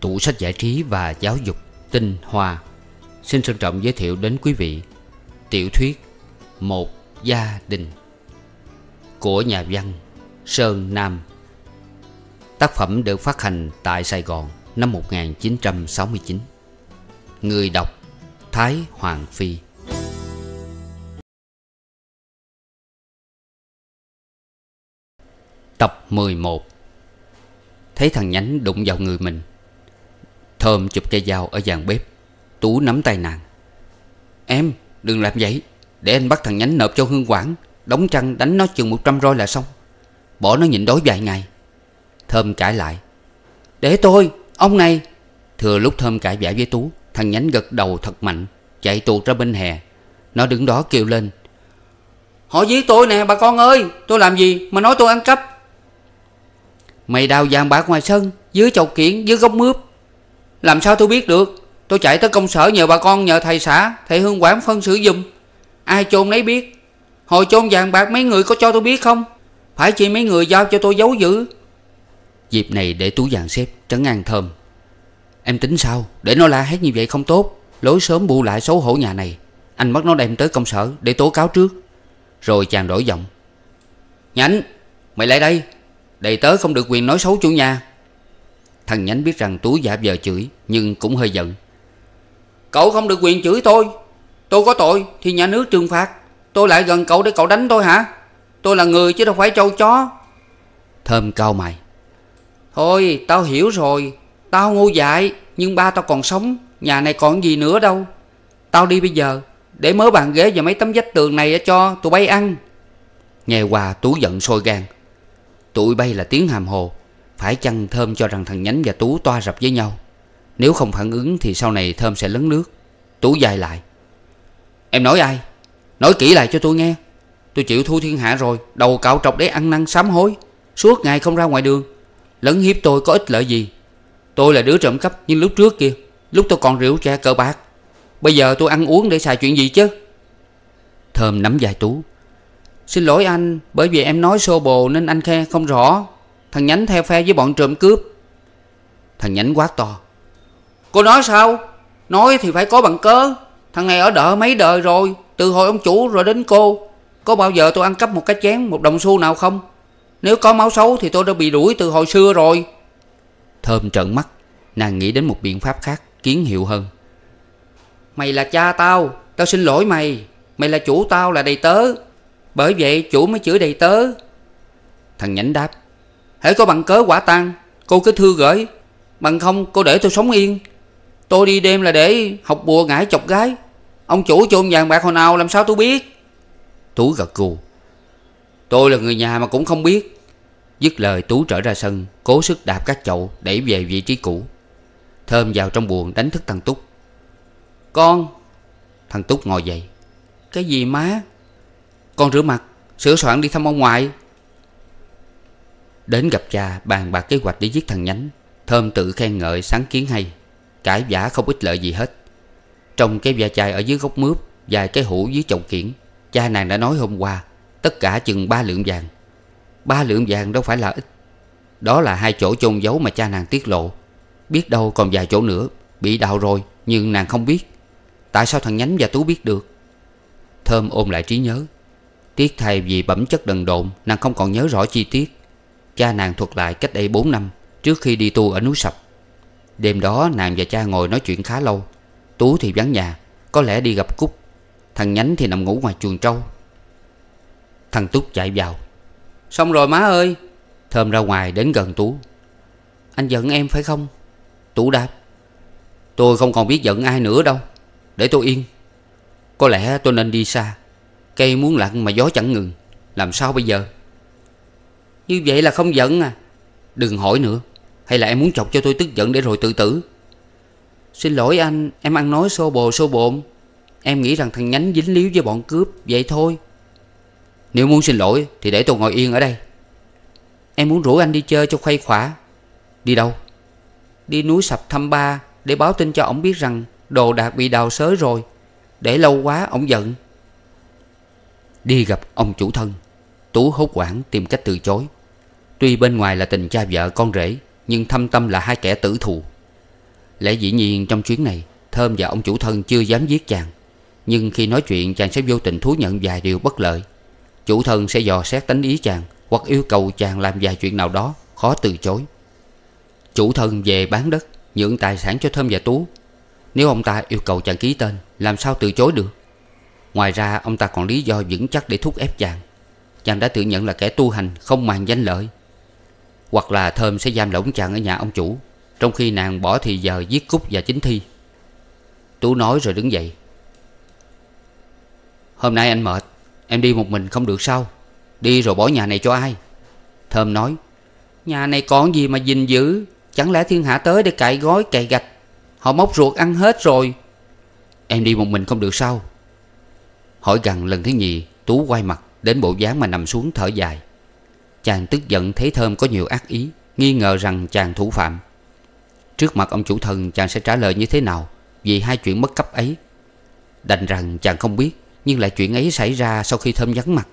Tủ sách giải trí và giáo dục Tinh Hoa Xin trân trọng giới thiệu đến quý vị Tiểu thuyết Một Gia Đình Của nhà văn Sơn Nam Tác phẩm được phát hành tại Sài Gòn năm 1969 Người đọc Thái Hoàng Phi Tập 11 Thấy thằng nhánh đụng vào người mình Thơm chụp cây dao ở dàn bếp Tú nắm tay nàng Em đừng làm vậy Để anh bắt thằng nhánh nộp cho Hương Quảng Đóng trăng đánh nó chừng 100 roi là xong Bỏ nó nhịn đói vài ngày Thơm cãi lại Để tôi Ông này Thừa lúc Thơm cãi vã với Tú Thằng nhánh gật đầu thật mạnh Chạy tuột ra bên hè Nó đứng đó kêu lên Họ giết tôi nè bà con ơi Tôi làm gì mà nói tôi ăn cắp Mày đào vàng bạc ngoài sân Dưới chậu kiện dưới gốc mướp Làm sao tôi biết được Tôi chạy tới công sở nhờ bà con nhờ thầy xã Thầy hương quản phân xử dùm Ai chôn lấy biết Hồi chôn vàng bạc mấy người có cho tôi biết không Phải chỉ mấy người giao cho tôi giấu giữ Dịp này để tú dàn xếp trấn an thơm Em tính sao Để nó la hét như vậy không tốt Lối sớm bù lại xấu hổ nhà này Anh bắt nó đem tới công sở để tố cáo trước Rồi chàng đổi giọng Nhánh mày lại đây Đầy tớ không được quyền nói xấu chủ nhà Thằng nhánh biết rằng tú giả vờ chửi Nhưng cũng hơi giận Cậu không được quyền chửi tôi Tôi có tội thì nhà nước trừng phạt Tôi lại gần cậu để cậu đánh tôi hả Tôi là người chứ đâu phải trâu chó Thơm cao mày Thôi tao hiểu rồi Tao ngu dại Nhưng ba tao còn sống Nhà này còn gì nữa đâu Tao đi bây giờ Để mớ bàn ghế và mấy tấm vách tường này cho tụi bay ăn Nghe qua Tú giận sôi gan Tụi bay là tiếng hàm hồ Phải chăng Thơm cho rằng thằng Nhánh và Tú toa rập với nhau Nếu không phản ứng thì sau này Thơm sẽ lấn nước Tú dài lại Em nói ai Nói kỹ lại cho tôi nghe Tôi chịu thu thiên hạ rồi Đầu cạo trọc để ăn năn sám hối Suốt ngày không ra ngoài đường Lấn hiếp tôi có ích lợi gì Tôi là đứa trộm cắp như lúc trước kia Lúc tôi còn rượu trẻ cờ bạc Bây giờ tôi ăn uống để xài chuyện gì chứ Thơm nắm dài Tú Xin lỗi anh Bởi vì em nói xô bồ nên anh khe không rõ Thằng nhánh theo phe với bọn trộm cướp Thằng nhánh quát to Cô nói sao Nói thì phải có bằng cớ Thằng này ở đợi mấy đời rồi Từ hồi ông chủ rồi đến cô Có bao giờ tôi ăn cắp một cái chén Một đồng xu nào không nếu có máu xấu thì tôi đã bị đuổi từ hồi xưa rồi Thơm trợn mắt Nàng nghĩ đến một biện pháp khác Kiến hiệu hơn Mày là cha tao Tao xin lỗi mày Mày là chủ tao là đầy tớ Bởi vậy chủ mới chửi đầy tớ Thằng nhánh đáp Hãy có bằng cớ quả tang Cô cứ thư gửi Bằng không cô để tôi sống yên Tôi đi đêm là để học bùa ngải chọc gái Ông chủ cho ông vàng bạc hồi nào làm sao tôi biết Tú gật gù Tôi là người nhà mà cũng không biết Dứt lời Tú trở ra sân Cố sức đạp các chậu đẩy về vị trí cũ Thơm vào trong buồng đánh thức thằng Túc Con Thằng Túc ngồi dậy Cái gì má Con rửa mặt Sửa soạn đi thăm ông ngoại Đến gặp cha bàn bạc kế hoạch để giết thằng nhánh Thơm tự khen ngợi sáng kiến hay cải giả không ích lợi gì hết Trong cái da chai ở dưới gốc mướp Vài cái hũ dưới chậu kiển Cha nàng đã nói hôm qua Tất cả chừng ba lượng vàng Ba lượng vàng đâu phải là ít Đó là hai chỗ chôn giấu mà cha nàng tiết lộ Biết đâu còn vài chỗ nữa Bị đào rồi nhưng nàng không biết Tại sao thằng nhánh và Tú biết được Thơm ôm lại trí nhớ Tiếc thay vì bẩm chất đần độn Nàng không còn nhớ rõ chi tiết Cha nàng thuật lại cách đây 4 năm Trước khi đi tu ở núi Sập Đêm đó nàng và cha ngồi nói chuyện khá lâu Tú thì vắng nhà Có lẽ đi gặp Cúc Thằng nhánh thì nằm ngủ ngoài chuồng trâu Thằng Túc chạy vào Xong rồi má ơi Thơm ra ngoài đến gần Tú Anh giận em phải không Tú đáp Tôi không còn biết giận ai nữa đâu Để tôi yên Có lẽ tôi nên đi xa Cây muốn lặn mà gió chẳng ngừng Làm sao bây giờ Như vậy là không giận à Đừng hỏi nữa Hay là em muốn chọc cho tôi tức giận để rồi tự tử Xin lỗi anh Em ăn nói xô bồ xô bộn Em nghĩ rằng thằng nhánh dính líu với bọn cướp Vậy thôi nếu muốn xin lỗi thì để tôi ngồi yên ở đây Em muốn rủ anh đi chơi cho khuây khỏa Đi đâu? Đi núi sập thăm ba Để báo tin cho ông biết rằng Đồ đạc bị đào xới rồi Để lâu quá ông giận Đi gặp ông chủ thân Tú hốt quản tìm cách từ chối Tuy bên ngoài là tình cha vợ con rể Nhưng thâm tâm là hai kẻ tử thù Lẽ dĩ nhiên trong chuyến này Thơm và ông chủ thân chưa dám giết chàng Nhưng khi nói chuyện chàng sẽ vô tình thú nhận vài điều bất lợi Chủ thân sẽ dò xét tính ý chàng Hoặc yêu cầu chàng làm vài chuyện nào đó Khó từ chối Chủ thân về bán đất Nhượng tài sản cho Thơm và Tú Nếu ông ta yêu cầu chàng ký tên Làm sao từ chối được Ngoài ra ông ta còn lý do vững chắc để thúc ép chàng Chàng đã tự nhận là kẻ tu hành Không màng danh lợi Hoặc là Thơm sẽ giam lỏng chàng ở nhà ông chủ Trong khi nàng bỏ thì giờ giết Cúc và Chính Thi Tú nói rồi đứng dậy Hôm nay anh mệt Em đi một mình không được sao Đi rồi bỏ nhà này cho ai Thơm nói Nhà này còn gì mà gìn giữ Chẳng lẽ thiên hạ tới để cạy gói cày gạch Họ móc ruột ăn hết rồi Em đi một mình không được sao Hỏi gần lần thứ nhì Tú quay mặt đến bộ dáng mà nằm xuống thở dài Chàng tức giận thấy Thơm có nhiều ác ý Nghi ngờ rằng chàng thủ phạm Trước mặt ông chủ thần chàng sẽ trả lời như thế nào Vì hai chuyện mất cấp ấy Đành rằng chàng không biết nhưng lại chuyện ấy xảy ra sau khi thơm vắng mặt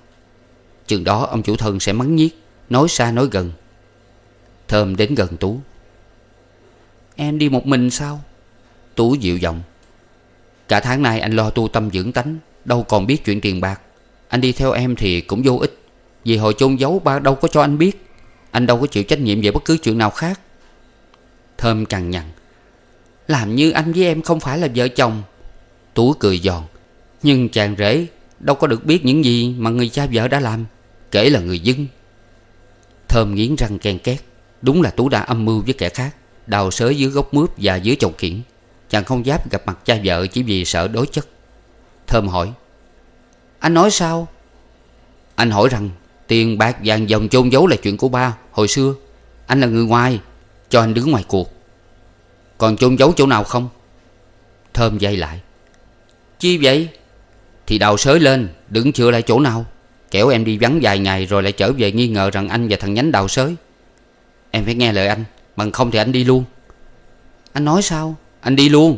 Chừng đó ông chủ thân sẽ mắng nhiếc Nói xa nói gần Thơm đến gần Tú Em đi một mình sao Tú dịu giọng Cả tháng nay anh lo tu tâm dưỡng tánh Đâu còn biết chuyện tiền bạc Anh đi theo em thì cũng vô ích Vì hồi chôn giấu ba đâu có cho anh biết Anh đâu có chịu trách nhiệm về bất cứ chuyện nào khác Thơm càng nhằn Làm như anh với em không phải là vợ chồng Tú cười giòn nhưng chàng rể đâu có được biết những gì mà người cha vợ đã làm Kể là người dân Thơm nghiến răng ken két Đúng là Tú đã âm mưu với kẻ khác Đào sới dưới gốc mướp và dưới chậu kiện Chàng không dám gặp mặt cha vợ chỉ vì sợ đối chất Thơm hỏi Anh nói sao Anh hỏi rằng Tiền bạc vàng dòng chôn giấu là chuyện của ba Hồi xưa Anh là người ngoài Cho anh đứng ngoài cuộc Còn chôn giấu chỗ nào không Thơm dây lại Chi vậy thì đào sới lên đứng chừa lại chỗ nào kéo em đi vắng vài ngày rồi lại trở về nghi ngờ rằng anh và thằng nhánh đào sới Em phải nghe lời anh Bằng không thì anh đi luôn Anh nói sao Anh đi luôn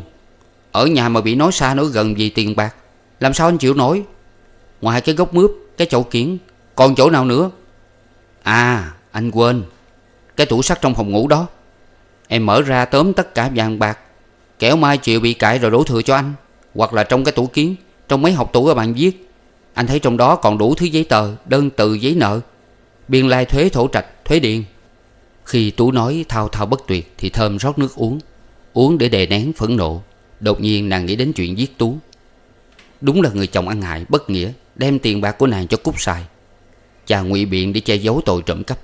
Ở nhà mà bị nói xa nói gần vì tiền bạc Làm sao anh chịu nổi Ngoài cái gốc mướp Cái chậu kiển Còn chỗ nào nữa À anh quên Cái tủ sắt trong phòng ngủ đó Em mở ra tóm tất cả vàng bạc kéo mai chịu bị cãi rồi đổ thừa cho anh Hoặc là trong cái tủ kiến trong mấy học tủ ở bạn viết Anh thấy trong đó còn đủ thứ giấy tờ Đơn từ giấy nợ Biên lai thuế thổ trạch, thuế điện Khi Tú nói thao thao bất tuyệt Thì Thơm rót nước uống Uống để đè nén phẫn nộ Đột nhiên nàng nghĩ đến chuyện giết Tú Đúng là người chồng ăn hại, bất nghĩa Đem tiền bạc của nàng cho Cúc xài Chàng ngụy biện để che giấu tội trộm cắp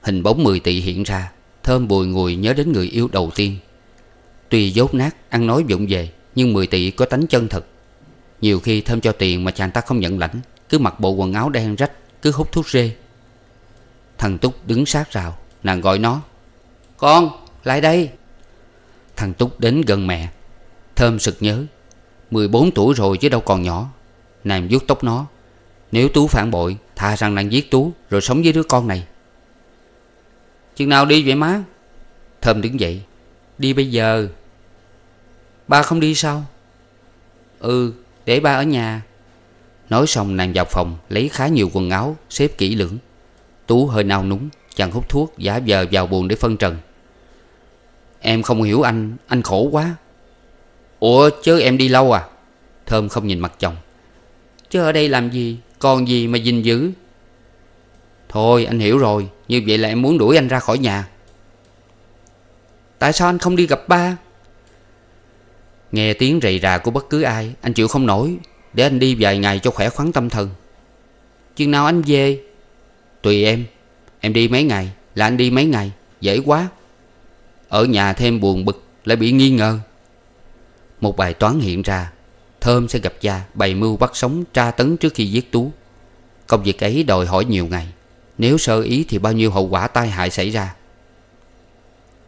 Hình bóng mười tỷ hiện ra Thơm bùi ngùi nhớ đến người yêu đầu tiên Tuy dốt nát, ăn nói vụng về Nhưng mười tỷ có tánh chân thật nhiều khi thơm cho tiền mà chàng ta không nhận lãnh Cứ mặc bộ quần áo đen rách Cứ hút thuốc rê Thằng Túc đứng sát rào Nàng gọi nó Con lại đây Thằng Túc đến gần mẹ Thơm sực nhớ 14 tuổi rồi chứ đâu còn nhỏ Nàng vuốt tóc nó Nếu Tú phản bội Thà rằng nàng giết Tú Rồi sống với đứa con này Chừng nào đi vậy má Thơm đứng dậy Đi bây giờ Ba không đi sao Ừ để ba ở nhà Nói xong nàng vào phòng Lấy khá nhiều quần áo Xếp kỹ lưỡng Tú hơi nao núng Chàng hút thuốc giả vờ vào buồn để phân trần Em không hiểu anh Anh khổ quá Ủa chứ em đi lâu à Thơm không nhìn mặt chồng Chứ ở đây làm gì Còn gì mà gìn giữ Thôi anh hiểu rồi Như vậy là em muốn đuổi anh ra khỏi nhà Tại sao anh không đi gặp ba Nghe tiếng rầy rà của bất cứ ai Anh chịu không nổi Để anh đi vài ngày cho khỏe khoắn tâm thần Chừng nào anh về Tùy em Em đi mấy ngày là anh đi mấy ngày Dễ quá Ở nhà thêm buồn bực Lại bị nghi ngờ Một bài toán hiện ra Thơm sẽ gặp cha bày mưu bắt sống tra tấn trước khi giết Tú Công việc ấy đòi hỏi nhiều ngày Nếu sơ ý thì bao nhiêu hậu quả tai hại xảy ra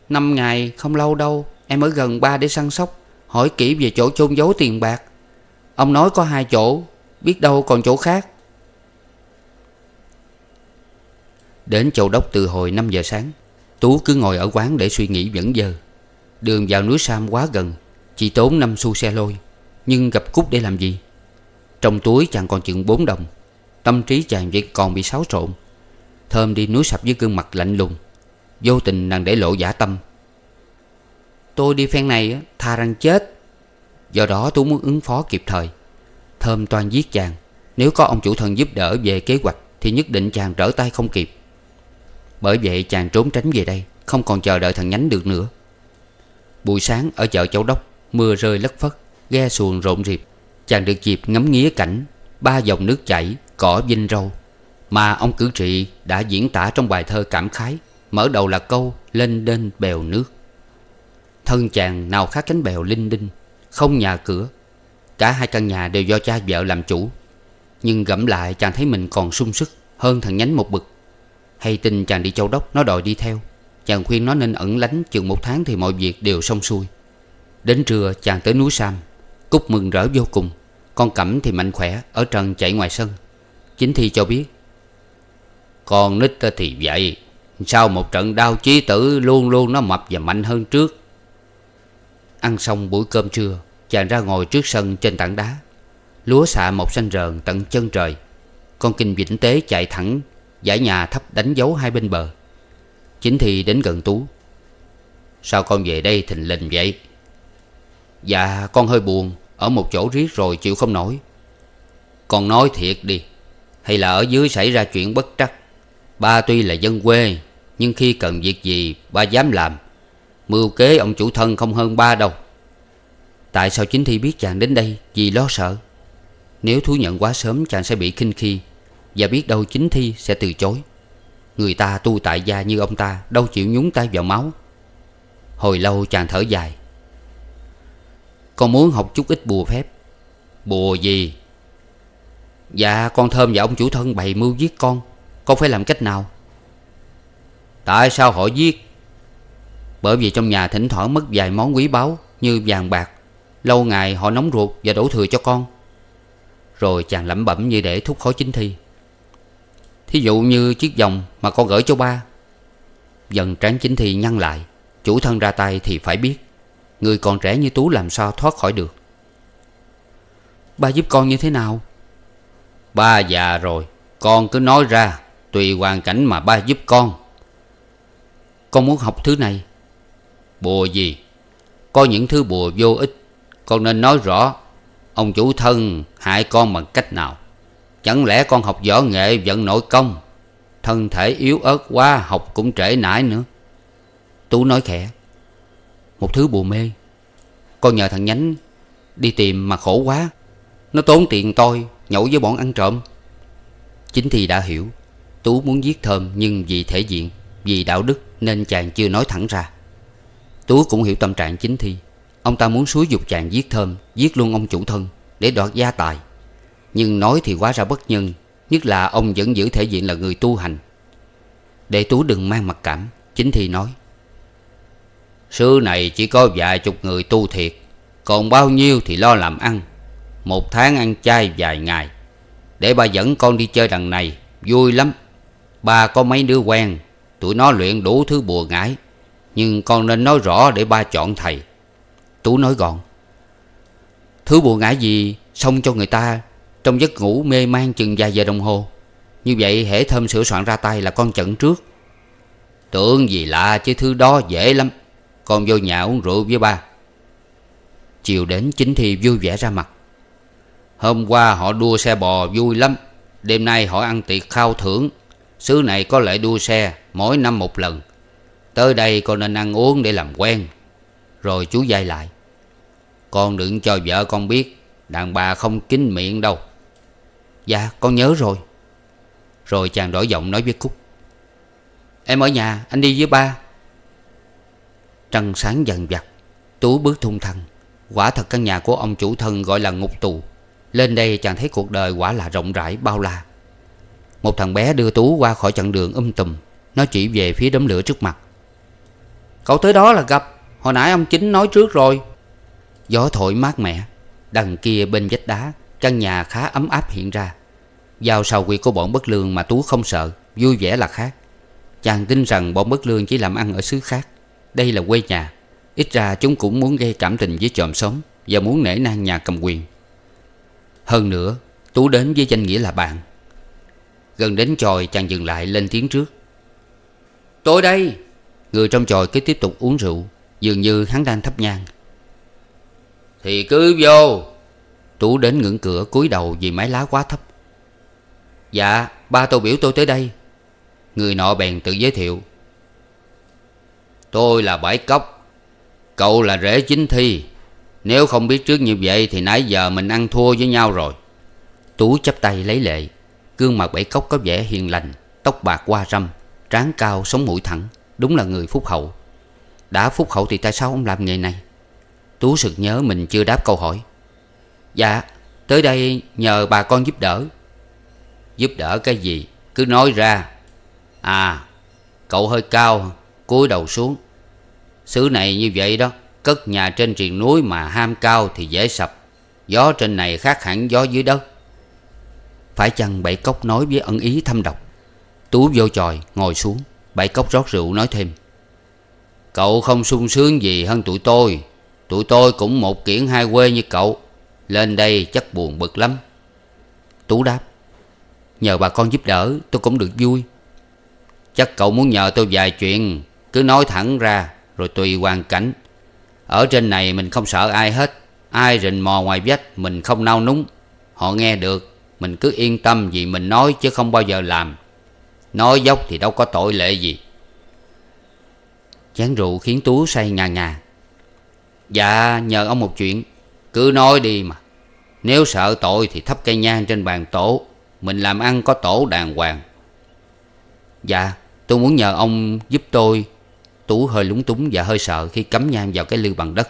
Năm ngày không lâu đâu Em ở gần ba để săn sóc Hỏi kỹ về chỗ chôn giấu tiền bạc Ông nói có hai chỗ Biết đâu còn chỗ khác Đến châu đốc từ hồi 5 giờ sáng Tú cứ ngồi ở quán để suy nghĩ vẫn giờ Đường vào núi Sam quá gần Chỉ tốn 5 xu xe lôi Nhưng gặp Cúc để làm gì Trong túi chàng còn chừng 4 đồng Tâm trí chàng vẫn còn bị xáo trộn Thơm đi núi sập với gương mặt lạnh lùng Vô tình nàng để lộ giả tâm Tôi đi phen này tha răng chết Do đó tôi muốn ứng phó kịp thời Thơm toan giết chàng Nếu có ông chủ thần giúp đỡ về kế hoạch Thì nhất định chàng trở tay không kịp Bởi vậy chàng trốn tránh về đây Không còn chờ đợi thằng nhánh được nữa Buổi sáng ở chợ Châu Đốc Mưa rơi lất phất Ghe xuồng rộn rịp Chàng được dịp ngắm nghía cảnh Ba dòng nước chảy Cỏ vinh râu Mà ông cử trị đã diễn tả trong bài thơ cảm khái Mở đầu là câu Lên đên bèo nước Thân chàng nào khác cánh bèo linh đinh Không nhà cửa Cả hai căn nhà đều do cha vợ làm chủ Nhưng gẫm lại chàng thấy mình còn sung sức Hơn thằng nhánh một bực Hay tin chàng đi châu đốc Nó đòi đi theo Chàng khuyên nó nên ẩn lánh chừng một tháng Thì mọi việc đều xong xuôi Đến trưa chàng tới núi Sam Cúc mừng rỡ vô cùng Con cẩm thì mạnh khỏe Ở trần chạy ngoài sân Chính Thi cho biết Con nít thì vậy Sau một trận đau chí tử Luôn luôn nó mập và mạnh hơn trước Ăn xong buổi cơm trưa Chàng ra ngồi trước sân trên tảng đá Lúa xạ mọc xanh rờn tận chân trời Con kinh vĩnh tế chạy thẳng Giải nhà thấp đánh dấu hai bên bờ Chính thì đến gần Tú Sao con về đây thình lình vậy Dạ con hơi buồn Ở một chỗ riết rồi chịu không nổi Con nói thiệt đi Hay là ở dưới xảy ra chuyện bất trắc Ba tuy là dân quê Nhưng khi cần việc gì ba dám làm Mưu kế ông chủ thân không hơn ba đâu Tại sao chính thi biết chàng đến đây Vì lo sợ Nếu thú nhận quá sớm chàng sẽ bị khinh khi Và biết đâu chính thi sẽ từ chối Người ta tu tại gia như ông ta Đâu chịu nhúng tay vào máu Hồi lâu chàng thở dài Con muốn học chút ít bùa phép Bùa gì Dạ con thơm và ông chủ thân bày mưu giết con Con phải làm cách nào Tại sao họ giết bởi vì trong nhà thỉnh thoảng mất vài món quý báu Như vàng bạc Lâu ngày họ nóng ruột và đổ thừa cho con Rồi chàng lẩm bẩm như để thúc khói chính thi Thí dụ như chiếc vòng mà con gửi cho ba Dần trán chính thi nhăn lại Chủ thân ra tay thì phải biết Người còn trẻ như Tú làm sao thoát khỏi được Ba giúp con như thế nào Ba già rồi Con cứ nói ra Tùy hoàn cảnh mà ba giúp con Con muốn học thứ này Bùa gì Có những thứ bùa vô ích Con nên nói rõ Ông chủ thân hại con bằng cách nào Chẳng lẽ con học võ nghệ vẫn nội công Thân thể yếu ớt quá Học cũng trễ nải nữa Tú nói khẽ Một thứ bùa mê Con nhờ thằng nhánh Đi tìm mà khổ quá Nó tốn tiền tôi Nhậu với bọn ăn trộm Chính thì đã hiểu Tú muốn giết Thơm nhưng vì thể diện Vì đạo đức nên chàng chưa nói thẳng ra Tú cũng hiểu tâm trạng chính thi Ông ta muốn suối dục chàng giết thơm Giết luôn ông chủ thân Để đoạt gia tài Nhưng nói thì quá ra bất nhân Nhất là ông vẫn giữ thể diện là người tu hành Để Tú đừng mang mặc cảm Chính thi nói Sư này chỉ có vài chục người tu thiệt Còn bao nhiêu thì lo làm ăn Một tháng ăn chay vài ngày Để ba dẫn con đi chơi đằng này Vui lắm Ba có mấy đứa quen Tụi nó luyện đủ thứ bùa ngải nhưng con nên nói rõ để ba chọn thầy Tú nói gọn Thứ buồn ngã gì Xong cho người ta Trong giấc ngủ mê man chừng vài giờ đồng hồ Như vậy hễ thơm sửa soạn ra tay là con chận trước Tưởng gì lạ chứ thứ đó dễ lắm Con vô nhà uống rượu với ba Chiều đến chính thì vui vẻ ra mặt Hôm qua họ đua xe bò vui lắm Đêm nay họ ăn tiệc khao thưởng Xứ này có lệ đua xe mỗi năm một lần Tới đây con nên ăn uống để làm quen Rồi chú dạy lại Con đừng cho vợ con biết Đàn bà không kín miệng đâu Dạ con nhớ rồi Rồi chàng đổi giọng nói với Cúc Em ở nhà anh đi với ba Trăng sáng dần vặt Tú bước thung thăng Quả thật căn nhà của ông chủ thân gọi là ngục tù Lên đây chàng thấy cuộc đời quả là rộng rãi bao la Một thằng bé đưa Tú qua khỏi chặng đường um tùm Nó chỉ về phía đống lửa trước mặt Cậu tới đó là gặp Hồi nãy ông chính nói trước rồi Gió thổi mát mẻ Đằng kia bên vách đá Căn nhà khá ấm áp hiện ra Giao sau quỷ của bọn bất lương mà Tú không sợ Vui vẻ là khác Chàng tin rằng bọn bất lương chỉ làm ăn ở xứ khác Đây là quê nhà Ít ra chúng cũng muốn gây cảm tình với chòm sống Và muốn nể nang nhà cầm quyền Hơn nữa Tú đến với danh nghĩa là bạn Gần đến tròi chàng dừng lại lên tiếng trước Tôi đây Người trong tròi cứ tiếp tục uống rượu Dường như hắn đang thấp nhang Thì cứ vô Tú đến ngưỡng cửa cúi đầu vì mái lá quá thấp Dạ ba tôi biểu tôi tới đây Người nọ bèn tự giới thiệu Tôi là Bãi Cốc Cậu là rễ chính thi Nếu không biết trước như vậy Thì nãy giờ mình ăn thua với nhau rồi Tú chắp tay lấy lệ Gương mặt Bãi Cốc có vẻ hiền lành Tóc bạc qua râm Trán cao sống mũi thẳng Đúng là người phúc hậu Đã phúc hậu thì tại sao ông làm nghề này Tú sực nhớ mình chưa đáp câu hỏi Dạ Tới đây nhờ bà con giúp đỡ Giúp đỡ cái gì Cứ nói ra À cậu hơi cao cúi đầu xuống Xứ này như vậy đó Cất nhà trên triền núi mà ham cao thì dễ sập Gió trên này khác hẳn gió dưới đất Phải chăng bảy cốc nói với ân ý thâm độc Tú vô tròi ngồi xuống Bảy cốc rót rượu nói thêm Cậu không sung sướng gì hơn tụi tôi Tụi tôi cũng một kiển hai quê như cậu Lên đây chắc buồn bực lắm Tú đáp Nhờ bà con giúp đỡ tôi cũng được vui Chắc cậu muốn nhờ tôi vài chuyện Cứ nói thẳng ra Rồi tùy hoàn cảnh Ở trên này mình không sợ ai hết Ai rình mò ngoài vách Mình không nao núng Họ nghe được Mình cứ yên tâm vì mình nói chứ không bao giờ làm Nói dốc thì đâu có tội lệ gì chén rượu khiến Tú say ngà ngà Dạ nhờ ông một chuyện Cứ nói đi mà Nếu sợ tội thì thắp cây nhang trên bàn tổ Mình làm ăn có tổ đàng hoàng Dạ tôi muốn nhờ ông giúp tôi Tú hơi lúng túng và hơi sợ khi cắm nhang vào cái lư bằng đất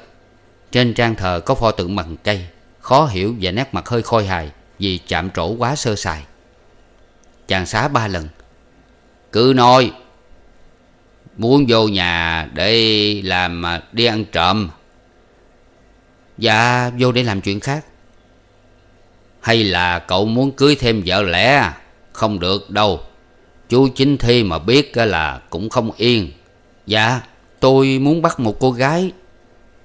Trên trang thờ có pho tượng bằng cây Khó hiểu và nét mặt hơi khôi hài Vì chạm trổ quá sơ sài Chàng xá ba lần cứ nói muốn vô nhà để làm đi ăn trộm dạ vô để làm chuyện khác hay là cậu muốn cưới thêm vợ lẽ không được đâu chú chính thi mà biết là cũng không yên dạ tôi muốn bắt một cô gái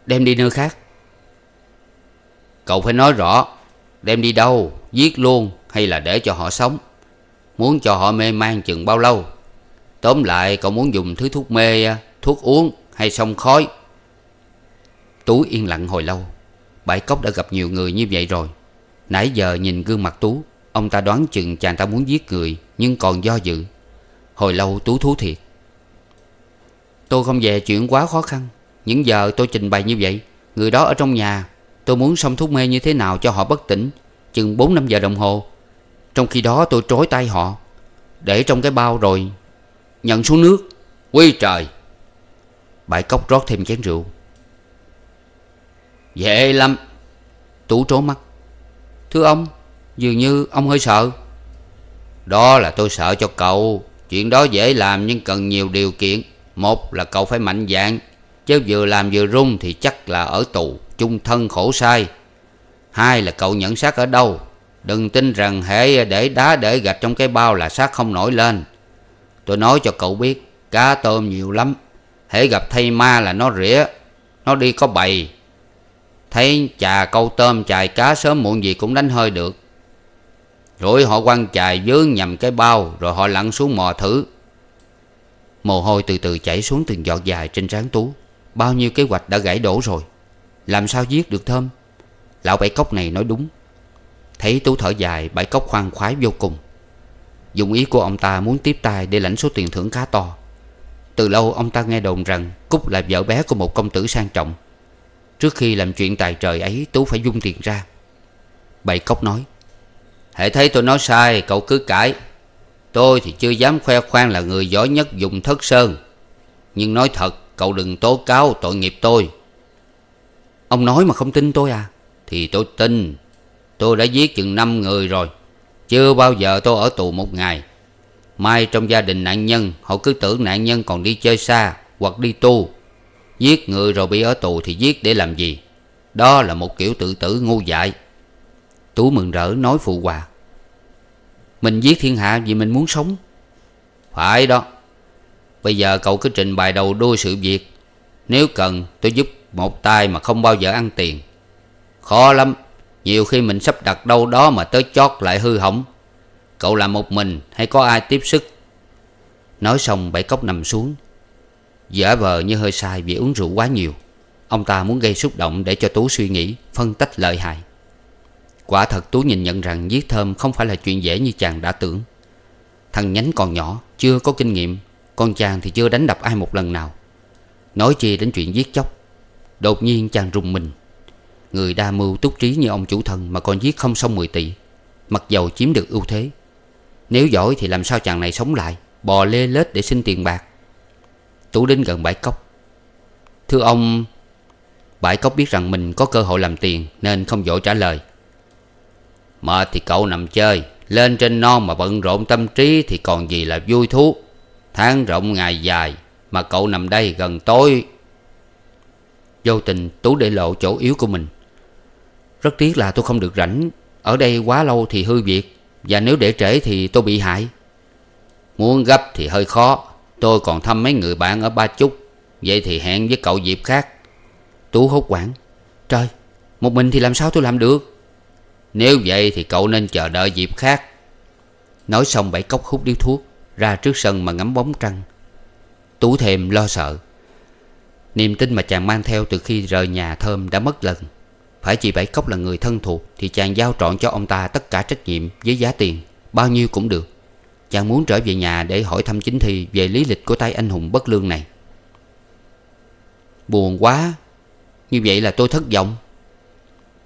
đem đi nơi khác cậu phải nói rõ đem đi đâu giết luôn hay là để cho họ sống muốn cho họ mê man chừng bao lâu Tóm lại cậu muốn dùng thứ thuốc mê à, Thuốc uống hay xông khói Tú yên lặng hồi lâu Bãi cốc đã gặp nhiều người như vậy rồi Nãy giờ nhìn gương mặt Tú Ông ta đoán chừng chàng ta muốn giết người Nhưng còn do dự Hồi lâu Tú thú thiệt Tôi không về chuyện quá khó khăn Những giờ tôi trình bày như vậy Người đó ở trong nhà Tôi muốn xong thuốc mê như thế nào cho họ bất tỉnh Chừng 4-5 giờ đồng hồ Trong khi đó tôi trối tay họ Để trong cái bao rồi Nhận xuống nước Quy trời Bãi cốc rót thêm chén rượu Dễ lắm Tú trố mắt Thưa ông Dường như ông hơi sợ Đó là tôi sợ cho cậu Chuyện đó dễ làm nhưng cần nhiều điều kiện Một là cậu phải mạnh dạn Chứ vừa làm vừa rung thì chắc là ở tù chung thân khổ sai Hai là cậu nhận xác ở đâu Đừng tin rằng hệ để đá để gạch trong cái bao là xác không nổi lên Tôi nói cho cậu biết Cá tôm nhiều lắm Hễ gặp thây ma là nó rỉa Nó đi có bầy Thấy chà câu tôm chài cá sớm muộn gì cũng đánh hơi được Rồi họ quăng chài dướng nhầm cái bao Rồi họ lặn xuống mò thử Mồ hôi từ từ chảy xuống từng giọt dài trên trán Tú Bao nhiêu kế hoạch đã gãy đổ rồi Làm sao giết được Thơm Lão Bảy Cốc này nói đúng Thấy Tú thở dài Bảy Cốc khoan khoái vô cùng Dụng ý của ông ta muốn tiếp tay để lãnh số tiền thưởng khá to Từ lâu ông ta nghe đồn rằng Cúc là vợ bé của một công tử sang trọng Trước khi làm chuyện tài trời ấy Tú phải dung tiền ra bầy cốc nói Hãy thấy tôi nói sai cậu cứ cãi Tôi thì chưa dám khoe khoang là người giỏi nhất dùng thất sơn Nhưng nói thật cậu đừng tố cáo tội nghiệp tôi Ông nói mà không tin tôi à Thì tôi tin Tôi đã giết chừng năm người rồi chưa bao giờ tôi ở tù một ngày Mai trong gia đình nạn nhân Họ cứ tưởng nạn nhân còn đi chơi xa Hoặc đi tu Giết người rồi bị ở tù thì giết để làm gì Đó là một kiểu tự tử ngu dại Tú mừng rỡ nói phụ hòa Mình giết thiên hạ vì mình muốn sống Phải đó Bây giờ cậu cứ trình bày đầu đuôi sự việc Nếu cần tôi giúp một tay mà không bao giờ ăn tiền Khó lắm nhiều khi mình sắp đặt đâu đó mà tới chót lại hư hỏng Cậu làm một mình hay có ai tiếp sức Nói xong bảy cốc nằm xuống Giả vờ như hơi sai vì uống rượu quá nhiều Ông ta muốn gây xúc động để cho Tú suy nghĩ Phân tách lợi hại Quả thật Tú nhìn nhận rằng giết thơm không phải là chuyện dễ như chàng đã tưởng Thằng nhánh còn nhỏ Chưa có kinh nghiệm Con chàng thì chưa đánh đập ai một lần nào Nói chi đến chuyện giết chóc Đột nhiên chàng rùng mình Người đa mưu túc trí như ông chủ thần Mà còn giết không xong 10 tỷ Mặc dầu chiếm được ưu thế Nếu giỏi thì làm sao chàng này sống lại Bò lê lết để xin tiền bạc Tú đến gần bãi cốc Thưa ông Bãi cốc biết rằng mình có cơ hội làm tiền Nên không dỗ trả lời Mệt thì cậu nằm chơi Lên trên non mà bận rộn tâm trí Thì còn gì là vui thú Tháng rộng ngày dài Mà cậu nằm đây gần tối Vô tình Tú để lộ chỗ yếu của mình rất tiếc là tôi không được rảnh Ở đây quá lâu thì hư việc Và nếu để trễ thì tôi bị hại Muốn gấp thì hơi khó Tôi còn thăm mấy người bạn ở Ba Chúc Vậy thì hẹn với cậu dịp khác Tú hốt quảng Trời một mình thì làm sao tôi làm được Nếu vậy thì cậu nên chờ đợi dịp khác Nói xong bảy cốc hút điếu thuốc Ra trước sân mà ngắm bóng trăng Tú thèm lo sợ Niềm tin mà chàng mang theo từ khi rời nhà Thơm đã mất lần phải chị Bảy Cốc là người thân thuộc Thì chàng giao trọn cho ông ta tất cả trách nhiệm Với giá tiền Bao nhiêu cũng được Chàng muốn trở về nhà để hỏi thăm chính thi Về lý lịch của tay anh hùng bất lương này Buồn quá Như vậy là tôi thất vọng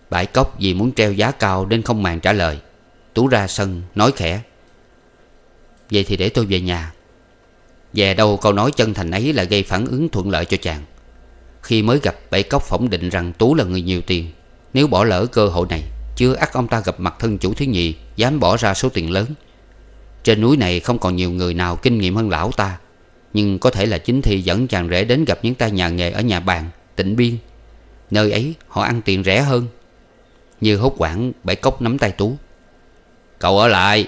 Bãi cốc vì muốn treo giá cao Nên không màng trả lời Tú ra sân nói khẽ Vậy thì để tôi về nhà Về đâu câu nói chân thành ấy Là gây phản ứng thuận lợi cho chàng Khi mới gặp Bãi cốc phỏng định rằng Tú là người nhiều tiền nếu bỏ lỡ cơ hội này Chưa ắt ông ta gặp mặt thân chủ thứ nhì Dám bỏ ra số tiền lớn Trên núi này không còn nhiều người nào kinh nghiệm hơn lão ta Nhưng có thể là chính thi dẫn chàng rể đến gặp những tay nhà nghề ở nhà bàn Tịnh Biên Nơi ấy họ ăn tiền rẻ hơn Như hốt quảng bẻ cốc nắm tay Tú Cậu ở lại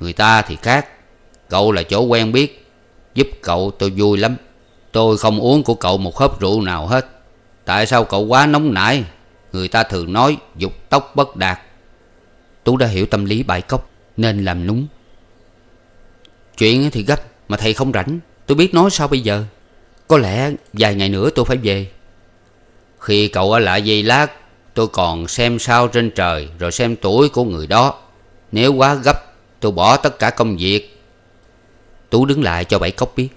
Người ta thì khác Cậu là chỗ quen biết Giúp cậu tôi vui lắm Tôi không uống của cậu một hớp rượu nào hết Tại sao cậu quá nóng nảy Người ta thường nói dục tóc bất đạt Tú đã hiểu tâm lý bãi cốc Nên làm núng Chuyện thì gấp Mà thầy không rảnh Tôi biết nói sao bây giờ Có lẽ vài ngày nữa tôi phải về Khi cậu ở lại giây lát Tôi còn xem sao trên trời Rồi xem tuổi của người đó Nếu quá gấp tôi bỏ tất cả công việc Tú đứng lại cho bảy cốc biết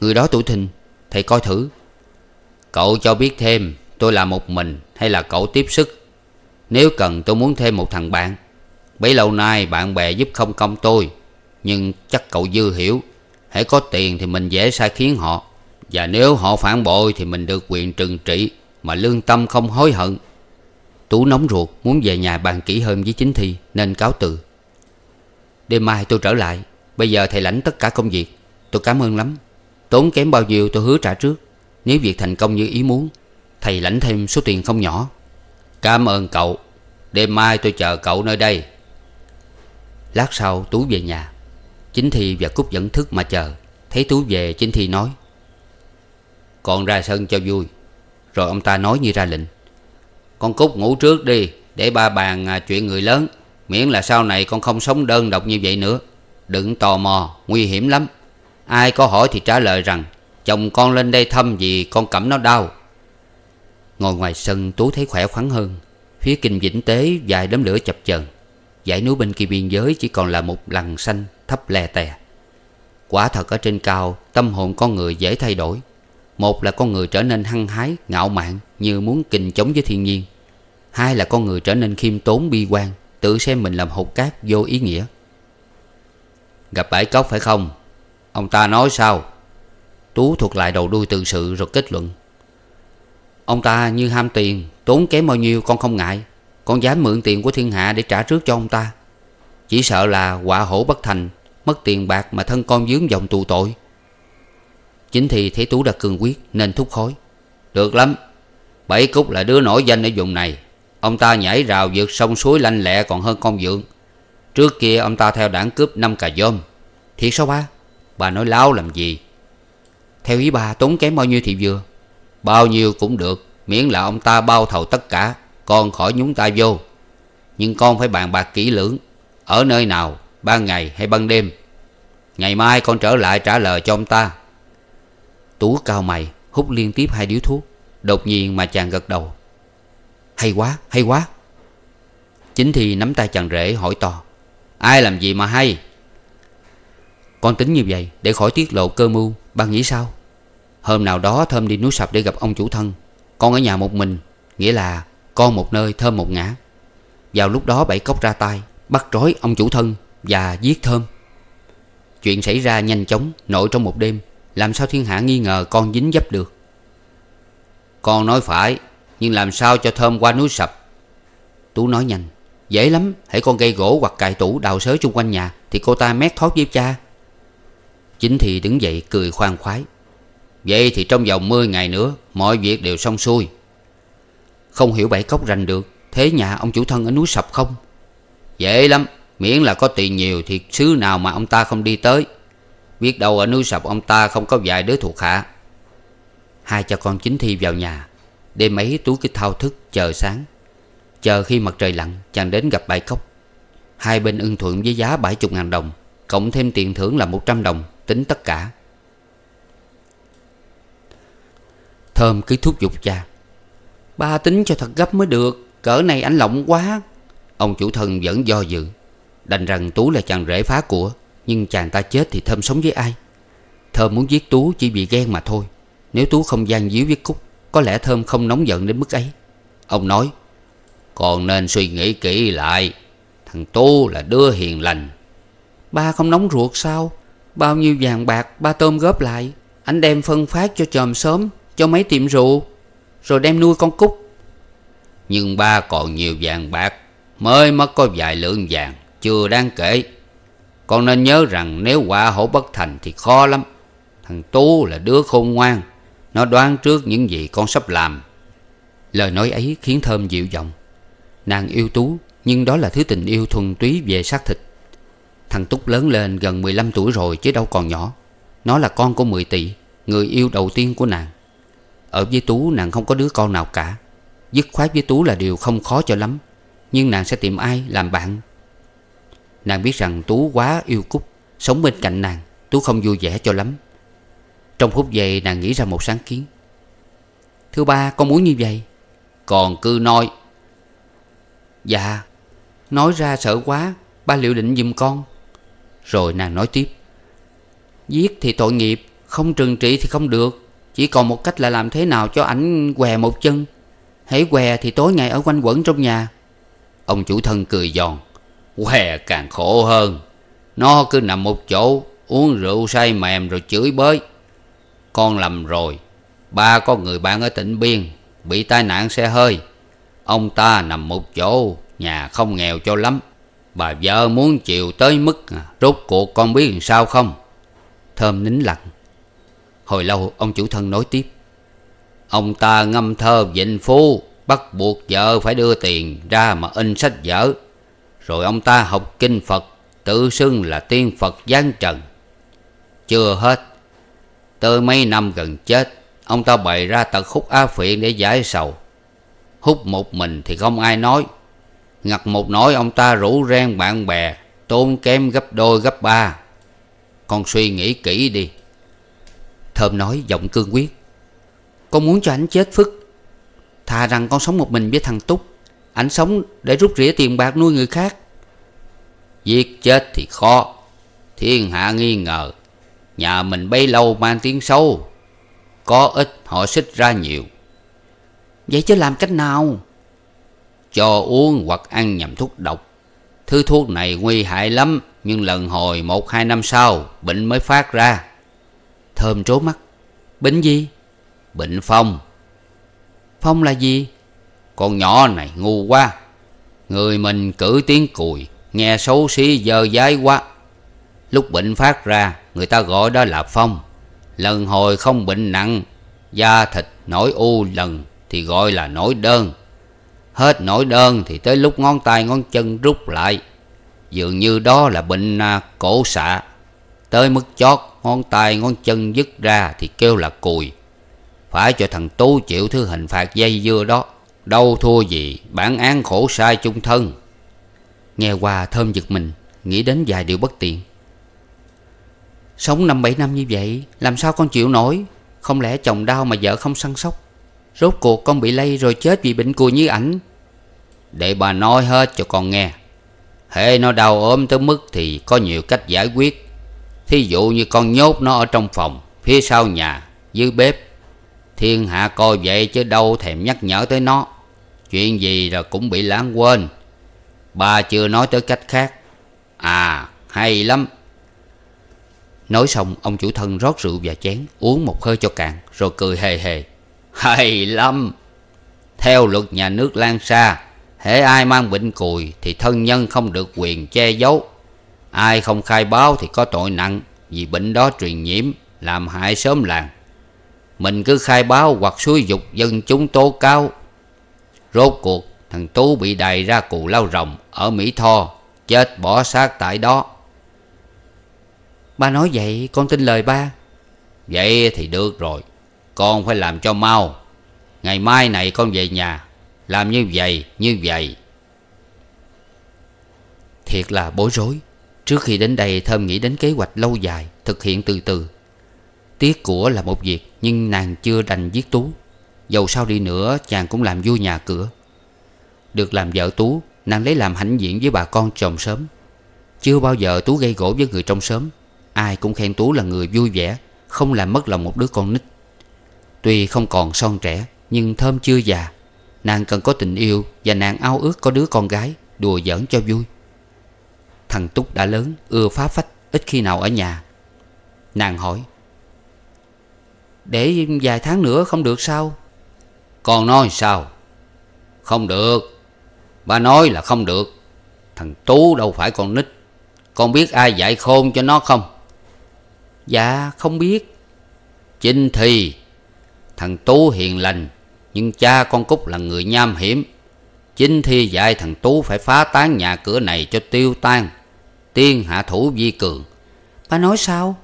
Người đó tuổi thình Thầy coi thử Cậu cho biết thêm tôi là một mình hay là cậu tiếp sức Nếu cần tôi muốn thêm một thằng bạn Bấy lâu nay bạn bè giúp không công tôi Nhưng chắc cậu dư hiểu Hãy có tiền thì mình dễ sai khiến họ Và nếu họ phản bội thì mình được quyền trừng trị Mà lương tâm không hối hận Tú nóng ruột muốn về nhà bàn kỹ hơn với chính thi Nên cáo từ Đêm mai tôi trở lại Bây giờ thầy lãnh tất cả công việc Tôi cảm ơn lắm Tốn kém bao nhiêu tôi hứa trả trước Nếu việc thành công như ý muốn Thầy lãnh thêm số tiền không nhỏ Cảm ơn cậu Đêm mai tôi chờ cậu nơi đây Lát sau Tú về nhà Chính Thi và Cúc vẫn thức mà chờ Thấy Tú về Chính Thi nói Con ra sân cho vui Rồi ông ta nói như ra lệnh Con Cúc ngủ trước đi Để ba bàn à, chuyện người lớn Miễn là sau này con không sống đơn độc như vậy nữa Đừng tò mò Nguy hiểm lắm Ai có hỏi thì trả lời rằng Chồng con lên đây thăm vì con cảm nó đau Ngồi ngoài sân Tú thấy khỏe khoắn hơn Phía kinh vĩnh tế dài đám lửa chập chờn Dãy núi bên kia biên giới chỉ còn là một lằn xanh thấp lè tè Quả thật ở trên cao Tâm hồn con người dễ thay đổi Một là con người trở nên hăng hái, ngạo mạn Như muốn kình chống với thiên nhiên Hai là con người trở nên khiêm tốn bi quan Tự xem mình làm hột cát vô ý nghĩa Gặp bãi cốc phải không Ông ta nói sao Tú thuộc lại đầu đuôi tự sự rồi kết luận Ông ta như ham tiền Tốn kém bao nhiêu con không ngại Con dám mượn tiền của thiên hạ để trả trước cho ông ta Chỉ sợ là quả hổ bất thành Mất tiền bạc mà thân con dướng dòng tù tội Chính thì thấy Tú đã cường quyết Nên thúc khối Được lắm Bảy Cúc là đứa nổi danh ở vùng này Ông ta nhảy rào vượt sông suối lanh lẹ còn hơn con dượng Trước kia ông ta theo đảng cướp năm cà dôm Thiệt sao ba Bà nói láo làm gì Theo ý bà tốn kém bao nhiêu thì vừa Bao nhiêu cũng được Miễn là ông ta bao thầu tất cả Con khỏi nhúng ta vô Nhưng con phải bàn bạc kỹ lưỡng Ở nơi nào Ban ngày hay ban đêm Ngày mai con trở lại trả lời cho ông ta Tú cao mày Hút liên tiếp hai điếu thuốc Đột nhiên mà chàng gật đầu Hay quá hay quá Chính thì nắm tay chàng rể hỏi to Ai làm gì mà hay Con tính như vậy để khỏi tiết lộ cơ mưu Bà nghĩ sao Hôm nào đó Thơm đi núi sập để gặp ông chủ thân Con ở nhà một mình Nghĩa là con một nơi Thơm một ngã Vào lúc đó Bảy Cốc ra tay Bắt trói ông chủ thân Và giết Thơm Chuyện xảy ra nhanh chóng Nội trong một đêm Làm sao thiên hạ nghi ngờ con dính dấp được Con nói phải Nhưng làm sao cho Thơm qua núi sập Tú nói nhanh Dễ lắm Hãy con gây gỗ hoặc cài tủ đào sới chung quanh nhà Thì cô ta mét thoát với cha Chính thì đứng dậy cười khoan khoái Vậy thì trong vòng 10 ngày nữa Mọi việc đều xong xuôi Không hiểu bảy cốc rành được Thế nhà ông chủ thân ở núi sập không Dễ lắm Miễn là có tiền nhiều thì xứ nào mà ông ta không đi tới Biết đâu ở núi sập ông ta không có vài đứa thuộc hạ Hai cha con chính thi vào nhà Đêm ấy Tú cứ thao thức chờ sáng Chờ khi mặt trời lặn chàng đến gặp bãi cốc Hai bên ưng thuận với giá 70 ngàn đồng Cộng thêm tiền thưởng là 100 đồng Tính tất cả Thơm cứ thúc giục cha Ba tính cho thật gấp mới được Cỡ này anh lộng quá Ông chủ thân vẫn do dự Đành rằng Tú là chàng rể phá của Nhưng chàng ta chết thì Thơm sống với ai Thơm muốn giết Tú chỉ vì ghen mà thôi Nếu Tú không gian díu với Cúc Có lẽ Thơm không nóng giận đến mức ấy Ông nói Còn nên suy nghĩ kỹ lại Thằng Tú là đứa hiền lành Ba không nóng ruột sao Bao nhiêu vàng bạc ba tôm góp lại Anh đem phân phát cho chòm sớm cho mấy tiệm rượu Rồi đem nuôi con cúc Nhưng ba còn nhiều vàng bạc Mới mất có vài lượng vàng Chưa đáng kể Con nên nhớ rằng nếu quả hổ bất thành Thì khó lắm Thằng Tú là đứa khôn ngoan Nó đoán trước những gì con sắp làm Lời nói ấy khiến Thơm dịu giọng Nàng yêu Tú Nhưng đó là thứ tình yêu thuần túy về xác thịt Thằng Túc lớn lên gần 15 tuổi rồi chứ đâu còn nhỏ Nó là con của mười tỷ Người yêu đầu tiên của nàng ở với Tú nàng không có đứa con nào cả Dứt khoát với Tú là điều không khó cho lắm Nhưng nàng sẽ tìm ai làm bạn Nàng biết rằng Tú quá yêu Cúc Sống bên cạnh nàng Tú không vui vẻ cho lắm Trong phút giây nàng nghĩ ra một sáng kiến thứ ba con muốn như vậy Còn cứ nói Dạ Nói ra sợ quá Ba liệu định giùm con Rồi nàng nói tiếp Giết thì tội nghiệp Không trừng trị thì không được chỉ còn một cách là làm thế nào cho ảnh què một chân Hãy què thì tối ngày ở quanh quẩn trong nhà Ông chủ thân cười giòn què càng khổ hơn Nó cứ nằm một chỗ Uống rượu say mềm rồi chửi bới Con lầm rồi Ba có người bạn ở tỉnh Biên Bị tai nạn xe hơi Ông ta nằm một chỗ Nhà không nghèo cho lắm Bà vợ muốn chiều tới mức à, Rốt cuộc con biết làm sao không Thơm nín lặng Hồi lâu ông chủ thân nói tiếp Ông ta ngâm thơ vịnh phu Bắt buộc vợ phải đưa tiền ra mà in sách vở Rồi ông ta học kinh Phật Tự xưng là tiên Phật giáng trần Chưa hết Tới mấy năm gần chết Ông ta bày ra tật khúc á phiện để giải sầu Hút một mình thì không ai nói Ngặt một nỗi ông ta rủ ren bạn bè Tốn kém gấp đôi gấp ba Con suy nghĩ kỹ đi Thơm nói giọng cương quyết Con muốn cho ảnh chết phức Thà rằng con sống một mình với thằng Túc Ảnh sống để rút rỉa tiền bạc nuôi người khác Giết chết thì khó Thiên hạ nghi ngờ Nhà mình bấy lâu mang tiếng xấu Có ít họ xích ra nhiều Vậy chứ làm cách nào Cho uống hoặc ăn nhầm thuốc độc Thứ thuốc này nguy hại lắm Nhưng lần hồi một hai năm sau Bệnh mới phát ra Thơm trố mắt Bệnh gì? Bệnh phong Phong là gì? Con nhỏ này ngu quá Người mình cử tiếng cùi Nghe xấu xí dơ dái quá Lúc bệnh phát ra Người ta gọi đó là phong Lần hồi không bệnh nặng Da thịt nổi u lần Thì gọi là nổi đơn Hết nổi đơn thì tới lúc ngón tay ngón chân rút lại Dường như đó là bệnh à, cổ xạ Tới mức chót Ngón tay ngón chân dứt ra Thì kêu là cùi Phải cho thằng Tú chịu thứ hình phạt dây dưa đó Đâu thua gì Bản án khổ sai chung thân Nghe qua thơm giật mình Nghĩ đến vài điều bất tiện Sống năm bảy năm như vậy Làm sao con chịu nổi Không lẽ chồng đau mà vợ không săn sóc Rốt cuộc con bị lây rồi chết vì bệnh cùi như ảnh Để bà nói hết cho con nghe Hệ nó đau ốm tới mức thì có nhiều cách giải quyết thí dụ như con nhốt nó ở trong phòng phía sau nhà dưới bếp thiên hạ coi vậy chứ đâu thèm nhắc nhở tới nó chuyện gì rồi cũng bị lãng quên ba chưa nói tới cách khác à hay lắm nói xong ông chủ thân rót rượu và chén uống một hơi cho cạn rồi cười hề hề hay lắm theo luật nhà nước lan xa hễ ai mang bệnh cùi thì thân nhân không được quyền che giấu Ai không khai báo thì có tội nặng Vì bệnh đó truyền nhiễm Làm hại sớm làng Mình cứ khai báo hoặc xúi dục dân chúng tố cáo Rốt cuộc thằng Tú bị đày ra cù lao rồng Ở Mỹ Tho Chết bỏ xác tại đó Ba nói vậy con tin lời ba Vậy thì được rồi Con phải làm cho mau Ngày mai này con về nhà Làm như vậy như vậy Thiệt là bối rối Trước khi đến đây Thơm nghĩ đến kế hoạch lâu dài Thực hiện từ từ Tiếc của là một việc Nhưng nàng chưa đành giết Tú Dầu sao đi nữa chàng cũng làm vui nhà cửa Được làm vợ Tú Nàng lấy làm hãnh diện với bà con chồng sớm Chưa bao giờ Tú gây gỗ với người trong sớm Ai cũng khen Tú là người vui vẻ Không làm mất lòng một đứa con nít Tuy không còn son trẻ Nhưng Thơm chưa già Nàng cần có tình yêu Và nàng ao ước có đứa con gái Đùa giỡn cho vui Thằng Túc đã lớn Ưa phá phách Ít khi nào ở nhà Nàng hỏi Để vài tháng nữa không được sao Con nói sao Không được Ba nói là không được Thằng Tú đâu phải con nít Con biết ai dạy khôn cho nó không Dạ không biết chinh thì Thằng Tú hiền lành Nhưng cha con Cúc là người nham hiểm chinh thi dạy thằng Tú phải phá tán nhà cửa này cho tiêu tan tiên hạ thủ vi cường Ba nói sao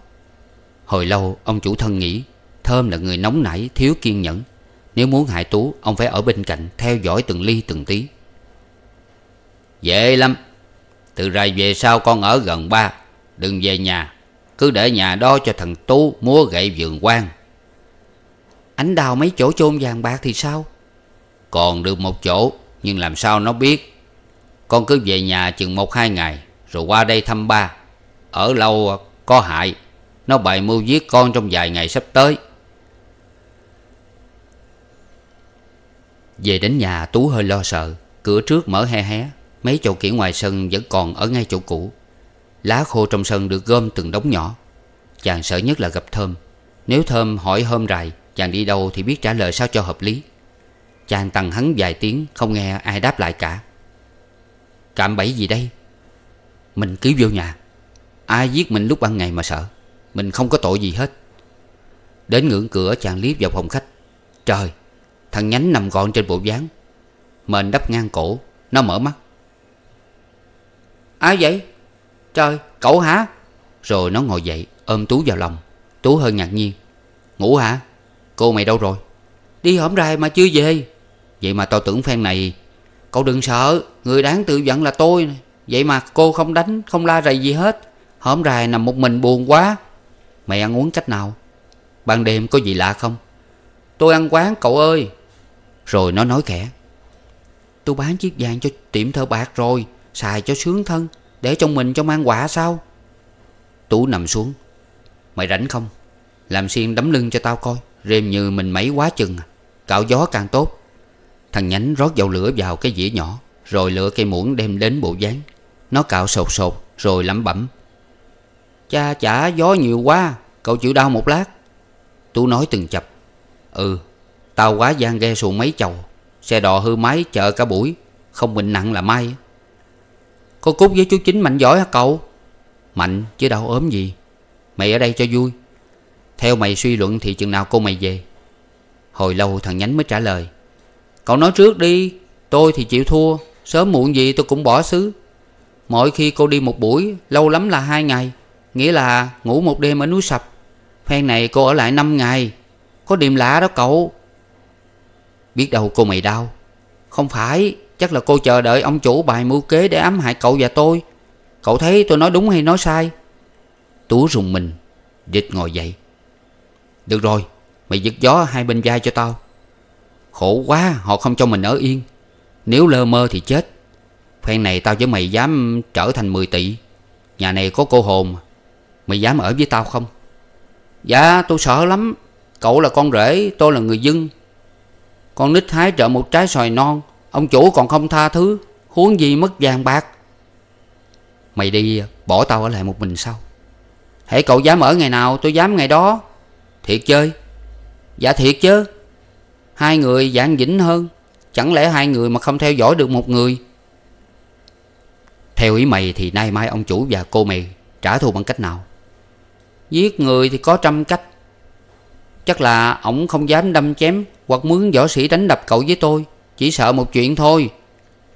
Hồi lâu ông chủ thân nghĩ Thơm là người nóng nảy thiếu kiên nhẫn Nếu muốn hại Tú Ông phải ở bên cạnh theo dõi từng ly từng tí Dễ lắm Từ rày về sau con ở gần ba Đừng về nhà Cứ để nhà đó cho thằng Tú múa gậy vườn quan Ánh đào mấy chỗ chôn vàng bạc thì sao Còn được một chỗ Nhưng làm sao nó biết Con cứ về nhà chừng một hai ngày rồi qua đây thăm ba Ở lâu có hại Nó bày mưu giết con trong vài ngày sắp tới Về đến nhà Tú hơi lo sợ Cửa trước mở he hé Mấy chậu kiển ngoài sân vẫn còn ở ngay chỗ cũ Lá khô trong sân được gom từng đống nhỏ Chàng sợ nhất là gặp Thơm Nếu Thơm hỏi hôm rày Chàng đi đâu thì biết trả lời sao cho hợp lý Chàng tằng hắn vài tiếng Không nghe ai đáp lại cả Cạm bẫy gì đây mình cứ vô nhà Ai giết mình lúc ban ngày mà sợ Mình không có tội gì hết Đến ngưỡng cửa chàng liếc vào phòng khách Trời Thằng nhánh nằm gọn trên bộ dáng Mền đắp ngang cổ Nó mở mắt Ai vậy Trời cậu hả Rồi nó ngồi dậy ôm Tú vào lòng Tú hơi ngạc nhiên Ngủ hả Cô mày đâu rồi Đi hổm rai mà chưa về Vậy mà tao tưởng phen này Cậu đừng sợ Người đáng tự giận là tôi này. Vậy mà cô không đánh Không la rầy gì hết Hổm rài nằm một mình buồn quá Mày ăn uống cách nào Ban đêm có gì lạ không Tôi ăn quán cậu ơi Rồi nó nói khẽ Tôi bán chiếc vàng cho tiệm thợ bạc rồi Xài cho sướng thân Để trong mình cho mang quả sao Tú nằm xuống Mày rảnh không Làm xiên đấm lưng cho tao coi Rêm như mình mấy quá chừng à. Cạo gió càng tốt Thằng nhánh rót dầu lửa vào cái dĩa nhỏ Rồi lửa cây muỗng đem đến bộ dáng nó cạo sột sột rồi lẩm bẩm Cha chả gió nhiều quá Cậu chịu đau một lát Tú nói từng chập Ừ Tao quá gian ghe xuồng mấy chầu Xe đò hư máy chợ cả buổi Không bệnh nặng là may cô Cúc với chú Chính mạnh giỏi hả cậu Mạnh chứ đâu ốm gì Mày ở đây cho vui Theo mày suy luận thì chừng nào cô mày về Hồi lâu thằng nhánh mới trả lời Cậu nói trước đi Tôi thì chịu thua Sớm muộn gì tôi cũng bỏ xứ Mỗi khi cô đi một buổi Lâu lắm là hai ngày Nghĩa là ngủ một đêm ở núi sập Phen này cô ở lại năm ngày Có điểm lạ đó cậu Biết đâu cô mày đau Không phải Chắc là cô chờ đợi ông chủ bài mưu kế để ám hại cậu và tôi Cậu thấy tôi nói đúng hay nói sai Tú rùng mình Dịch ngồi dậy Được rồi Mày giật gió hai bên vai cho tao Khổ quá họ không cho mình ở yên Nếu lơ mơ thì chết Phen này tao với mày dám trở thành 10 tỷ Nhà này có cô hồn Mày dám ở với tao không Dạ tôi sợ lắm Cậu là con rể tôi là người dân Con nít hái trợ một trái xoài non Ông chủ còn không tha thứ Huống gì mất vàng bạc Mày đi bỏ tao ở lại một mình sao Hãy cậu dám ở ngày nào tôi dám ngày đó Thiệt chơi Dạ thiệt chứ Hai người giản dĩnh hơn Chẳng lẽ hai người mà không theo dõi được một người theo ý mày thì nay mai ông chủ và cô mày trả thù bằng cách nào Giết người thì có trăm cách Chắc là ổng không dám đâm chém Hoặc mướn võ sĩ đánh đập cậu với tôi Chỉ sợ một chuyện thôi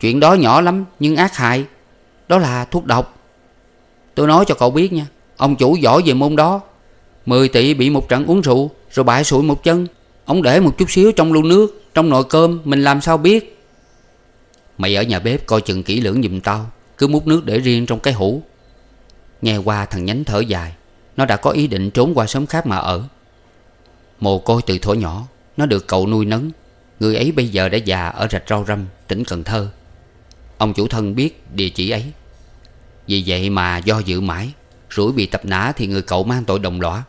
Chuyện đó nhỏ lắm nhưng ác hại Đó là thuốc độc Tôi nói cho cậu biết nha Ông chủ giỏi về môn đó 10 tỷ bị một trận uống rượu Rồi bại sụi một chân Ông để một chút xíu trong lu nước Trong nồi cơm mình làm sao biết Mày ở nhà bếp coi chừng kỹ lưỡng giùm tao cứ múc nước để riêng trong cái hũ Nghe qua thằng nhánh thở dài Nó đã có ý định trốn qua sớm khác mà ở Mồ côi từ thuở nhỏ Nó được cậu nuôi nấng Người ấy bây giờ đã già ở rạch rau răm Tỉnh Cần Thơ Ông chủ thân biết địa chỉ ấy Vì vậy mà do dự mãi Rủi bị tập nã thì người cậu mang tội đồng lõa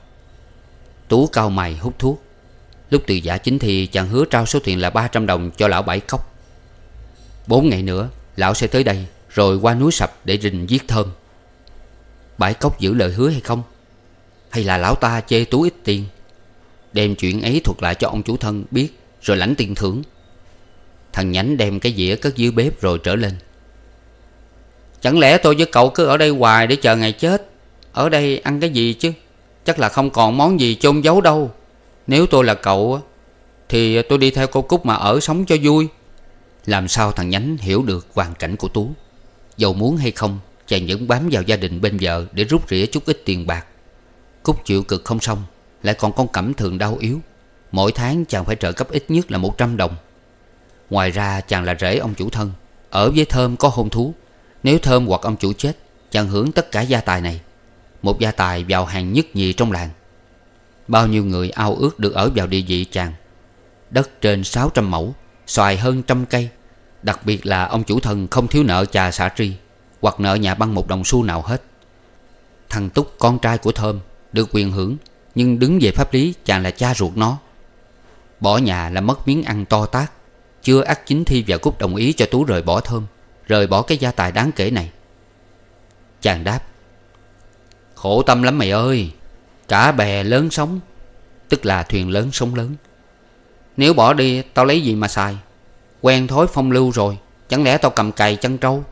Tú cao mày hút thuốc Lúc từ giả chính thì chàng hứa trao số tiền là 300 đồng cho lão Bảy Cốc Bốn ngày nữa lão sẽ tới đây rồi qua núi sập để rình giết thơm Bãi cốc giữ lời hứa hay không Hay là lão ta chê tú ít tiền Đem chuyện ấy thuật lại cho ông chủ thân biết Rồi lãnh tiền thưởng Thằng nhánh đem cái dĩa cất dưới bếp rồi trở lên Chẳng lẽ tôi với cậu cứ ở đây hoài để chờ ngày chết Ở đây ăn cái gì chứ Chắc là không còn món gì chôn giấu đâu Nếu tôi là cậu Thì tôi đi theo cô Cúc mà ở sống cho vui Làm sao thằng nhánh hiểu được hoàn cảnh của Tú Dầu muốn hay không Chàng vẫn bám vào gia đình bên vợ Để rút rỉa chút ít tiền bạc Cúc chịu cực không xong Lại còn con cẩm thường đau yếu Mỗi tháng chàng phải trợ cấp ít nhất là 100 đồng Ngoài ra chàng là rể ông chủ thân Ở với Thơm có hôn thú Nếu Thơm hoặc ông chủ chết Chàng hưởng tất cả gia tài này Một gia tài vào hàng nhất nhì trong làng Bao nhiêu người ao ước được ở vào địa vị chàng Đất trên 600 mẫu Xoài hơn trăm cây Đặc biệt là ông chủ thần không thiếu nợ trà xả tri Hoặc nợ nhà băng một đồng xu nào hết Thằng Túc con trai của Thơm Được quyền hưởng Nhưng đứng về pháp lý chàng là cha ruột nó Bỏ nhà là mất miếng ăn to tát Chưa ác chính thi và Cúc đồng ý cho Tú rời bỏ Thơm Rời bỏ cái gia tài đáng kể này Chàng đáp Khổ tâm lắm mày ơi Cả bè lớn sống Tức là thuyền lớn sống lớn Nếu bỏ đi tao lấy gì mà xài Quen thói phong lưu rồi Chẳng lẽ tao cầm cày chân trâu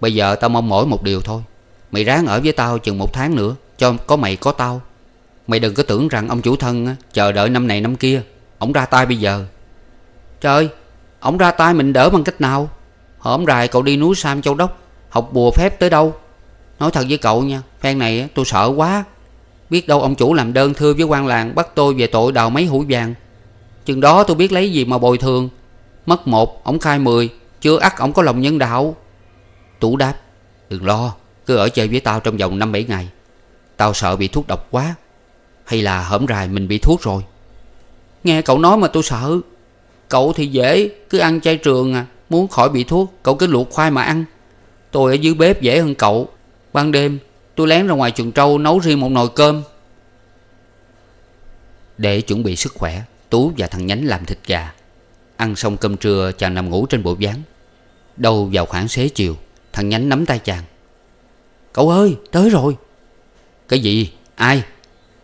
Bây giờ tao mong mỏi một điều thôi Mày ráng ở với tao chừng một tháng nữa Cho có mày có tao Mày đừng có tưởng rằng ông chủ thân Chờ đợi năm này năm kia Ông ra tay bây giờ Trời Ông ra tay mình đỡ bằng cách nào Hổm rài cậu đi núi Sam Châu Đốc Học bùa phép tới đâu Nói thật với cậu nha Phen này tôi sợ quá Biết đâu ông chủ làm đơn thư với quan làng Bắt tôi về tội đào mấy hũ vàng Chừng đó tôi biết lấy gì mà bồi thường Mất một ổng khai mười Chưa ắt ổng có lòng nhân đạo tủ đáp Đừng lo Cứ ở chơi với tao trong vòng năm bảy ngày Tao sợ bị thuốc độc quá Hay là hổm rài mình bị thuốc rồi Nghe cậu nói mà tôi sợ Cậu thì dễ Cứ ăn chay trường à Muốn khỏi bị thuốc Cậu cứ luộc khoai mà ăn Tôi ở dưới bếp dễ hơn cậu Ban đêm tôi lén ra ngoài chuồng trâu Nấu riêng một nồi cơm Để chuẩn bị sức khỏe Tú và thằng nhánh làm thịt gà Ăn xong cơm trưa chàng nằm ngủ trên bộ gián Đâu vào khoảng xế chiều Thằng nhánh nắm tay chàng Cậu ơi tới rồi Cái gì ai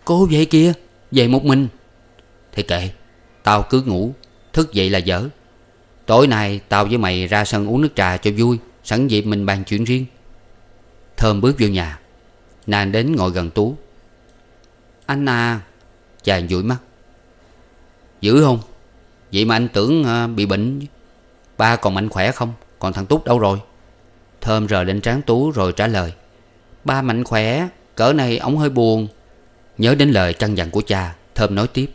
Cô về kia về một mình Thì kệ Tao cứ ngủ Thức dậy là dở Tối nay tao với mày ra sân uống nước trà cho vui Sẵn dịp mình bàn chuyện riêng Thơm bước vô nhà Nàng đến ngồi gần Tú Anh à Chàng dụi mắt Dữ không Vậy mà anh tưởng ờ, bị bệnh Ba còn mạnh khỏe không Còn thằng Túc đâu rồi Thơm rờ lên trán Tú rồi trả lời Ba mạnh khỏe Cỡ này ông hơi buồn Nhớ đến lời căn dặn của cha Thơm nói tiếp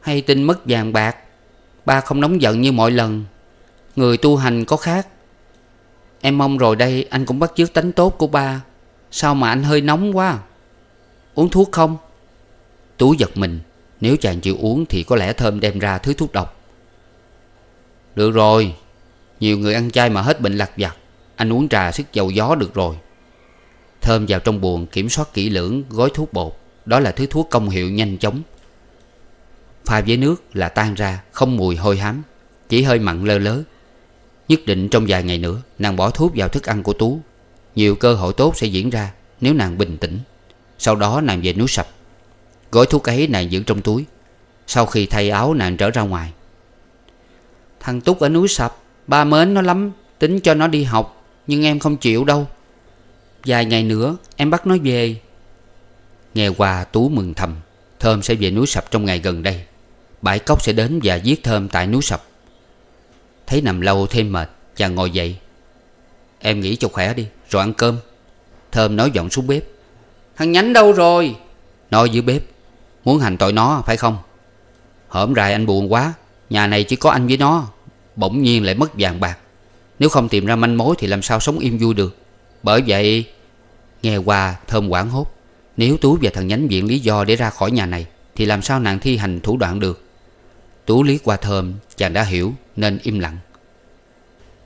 Hay tin mất vàng bạc Ba không nóng giận như mọi lần Người tu hành có khác Em mong rồi đây anh cũng bắt chước tánh tốt của ba Sao mà anh hơi nóng quá Uống thuốc không Tú giật mình nếu chàng chịu uống thì có lẽ Thơm đem ra thứ thuốc độc Được rồi Nhiều người ăn chay mà hết bệnh lạc vặt Anh uống trà sức dầu gió được rồi Thơm vào trong buồng kiểm soát kỹ lưỡng gói thuốc bột Đó là thứ thuốc công hiệu nhanh chóng Pha với nước là tan ra Không mùi hôi hám Chỉ hơi mặn lơ lớ Nhất định trong vài ngày nữa Nàng bỏ thuốc vào thức ăn của Tú Nhiều cơ hội tốt sẽ diễn ra Nếu nàng bình tĩnh Sau đó nàng về núi sập Gói thuốc ấy nàng giữ trong túi Sau khi thay áo nàng trở ra ngoài Thằng Túc ở núi Sập Ba mến nó lắm Tính cho nó đi học Nhưng em không chịu đâu Vài ngày nữa em bắt nó về Nghe qua Tú mừng thầm Thơm sẽ về núi Sập trong ngày gần đây Bãi cốc sẽ đến và giết Thơm tại núi Sập Thấy nằm lâu thêm mệt Chàng ngồi dậy Em nghỉ cho khỏe đi rồi ăn cơm Thơm nói giọng xuống bếp Thằng nhánh đâu rồi Nói dưới bếp Muốn hành tội nó phải không Hổm rài anh buồn quá Nhà này chỉ có anh với nó Bỗng nhiên lại mất vàng bạc Nếu không tìm ra manh mối thì làm sao sống im vui được Bởi vậy Nghe qua thơm quảng hốt Nếu Tú và thằng nhánh viện lý do để ra khỏi nhà này Thì làm sao nàng thi hành thủ đoạn được Tú lý qua thơm Chàng đã hiểu nên im lặng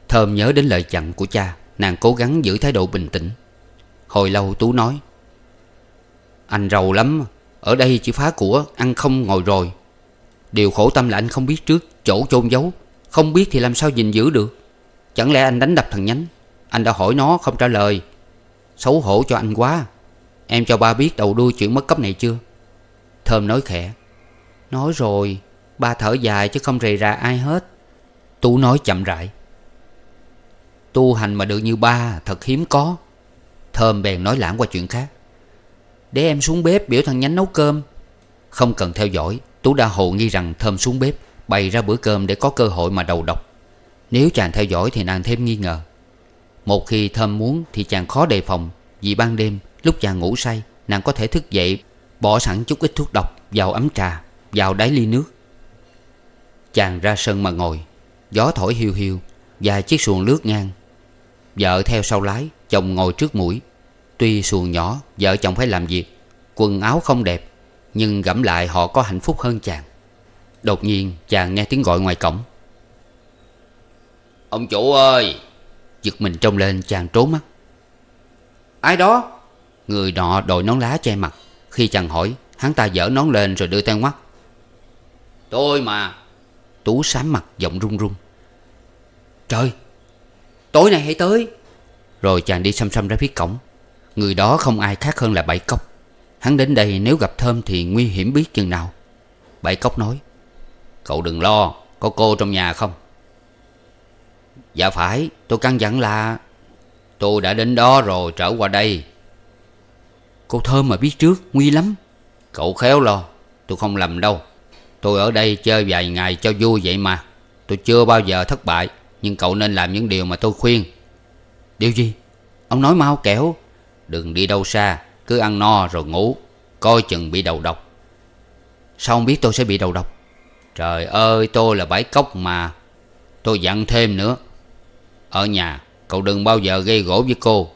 Thơm nhớ đến lời chặn của cha Nàng cố gắng giữ thái độ bình tĩnh Hồi lâu Tú nói Anh rầu lắm ở đây chỉ phá của Ăn không ngồi rồi Điều khổ tâm là anh không biết trước Chỗ chôn giấu Không biết thì làm sao gìn giữ được Chẳng lẽ anh đánh đập thằng nhánh Anh đã hỏi nó không trả lời Xấu hổ cho anh quá Em cho ba biết đầu đuôi chuyện mất cấp này chưa Thơm nói khẽ Nói rồi Ba thở dài chứ không rầy ra ai hết Tú nói chậm rãi Tu hành mà được như ba Thật hiếm có Thơm bèn nói lãng qua chuyện khác để em xuống bếp biểu thằng nhánh nấu cơm Không cần theo dõi Tú đã hồ nghi rằng Thơm xuống bếp Bày ra bữa cơm để có cơ hội mà đầu độc Nếu chàng theo dõi thì nàng thêm nghi ngờ Một khi Thơm muốn thì chàng khó đề phòng Vì ban đêm lúc chàng ngủ say Nàng có thể thức dậy Bỏ sẵn chút ít thuốc độc vào ấm trà Vào đáy ly nước Chàng ra sân mà ngồi Gió thổi hiu hiu Và chiếc xuồng lướt ngang Vợ theo sau lái Chồng ngồi trước mũi Tuy xuồng nhỏ Vợ chồng phải làm việc Quần áo không đẹp Nhưng gẫm lại họ có hạnh phúc hơn chàng Đột nhiên chàng nghe tiếng gọi ngoài cổng Ông chủ ơi Giật mình trông lên chàng trốn mắt Ai đó Người nọ đội nón lá che mặt Khi chàng hỏi Hắn ta dở nón lên rồi đưa tay ngoắt Tôi mà Tú sám mặt giọng run run Trời Tối nay hãy tới Rồi chàng đi xăm xăm ra phía cổng Người đó không ai khác hơn là Bảy Cốc Hắn đến đây nếu gặp Thơm thì nguy hiểm biết chừng nào Bảy Cốc nói Cậu đừng lo Có cô trong nhà không Dạ phải Tôi căn dặn là Tôi đã đến đó rồi trở qua đây Cô Thơm mà biết trước Nguy lắm Cậu khéo lo Tôi không lầm đâu Tôi ở đây chơi vài ngày cho vui vậy mà Tôi chưa bao giờ thất bại Nhưng cậu nên làm những điều mà tôi khuyên Điều gì Ông nói mau kẻo Đừng đi đâu xa Cứ ăn no rồi ngủ Coi chừng bị đầu độc Sao ông biết tôi sẽ bị đầu độc Trời ơi tôi là bãi cốc mà Tôi dặn thêm nữa Ở nhà cậu đừng bao giờ gây gỗ với cô